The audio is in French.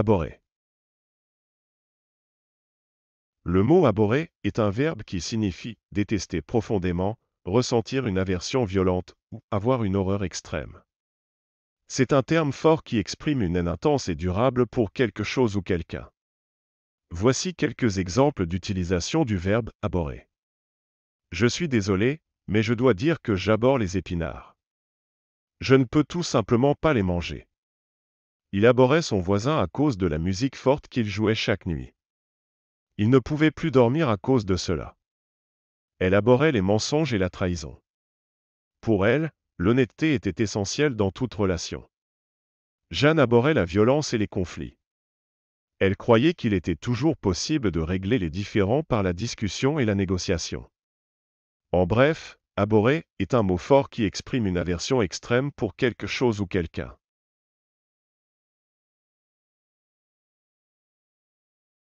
Aborer. Le mot aborer est un verbe qui signifie détester profondément, ressentir une aversion violente ou avoir une horreur extrême. C'est un terme fort qui exprime une haine intense et durable pour quelque chose ou quelqu'un. Voici quelques exemples d'utilisation du verbe aborer. Je suis désolé, mais je dois dire que j'abore les épinards. Je ne peux tout simplement pas les manger. Il abhorrait son voisin à cause de la musique forte qu'il jouait chaque nuit. Il ne pouvait plus dormir à cause de cela. Elle abhorrait les mensonges et la trahison. Pour elle, l'honnêteté était essentielle dans toute relation. Jeanne abhorrait la violence et les conflits. Elle croyait qu'il était toujours possible de régler les différends par la discussion et la négociation. En bref, abhorrer est un mot fort qui exprime une aversion extrême pour quelque chose ou quelqu'un.